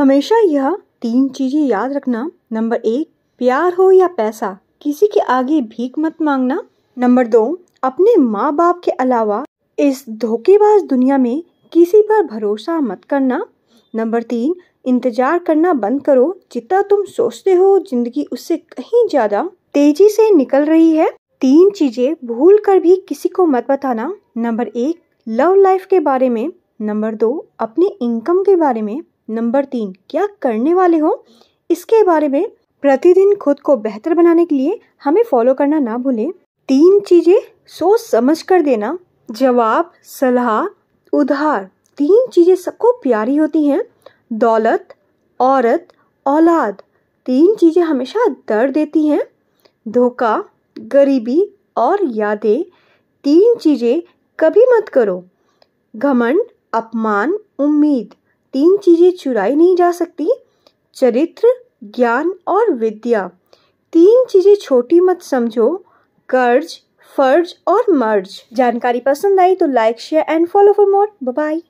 हमेशा यह तीन चीज़ें याद रखना नंबर एक प्यार हो या पैसा किसी के आगे भीख मत मांगना नंबर दो अपने माँ बाप के अलावा इस धोखेबाज दुनिया में किसी पर भरोसा मत करना नंबर तीन इंतजार करना बंद करो जितना तुम सोचते हो जिंदगी उससे कहीं ज़्यादा तेजी से निकल रही है तीन चीज़ें भूल कर भी किसी को मत बताना नंबर एक लव लाइफ के बारे में नंबर दो अपने इनकम के बारे में नंबर तीन क्या करने वाले हो इसके बारे में प्रतिदिन खुद को बेहतर बनाने के लिए हमें फॉलो करना ना भूलें तीन चीज़ें सोच समझ कर देना जवाब सलाह उधार तीन चीज़ें सबको प्यारी होती हैं दौलत औरत औलाद तीन चीज़ें हमेशा दर्द देती हैं धोखा गरीबी और यादें तीन चीज़ें कभी मत करो घमंड अपमान उम्मीद तीन चीजें चुराई नहीं जा सकती चरित्र ज्ञान और विद्या तीन चीजें छोटी मत समझो कर्ज फर्ज और मर्ज जानकारी पसंद आई तो like share and follow for more bye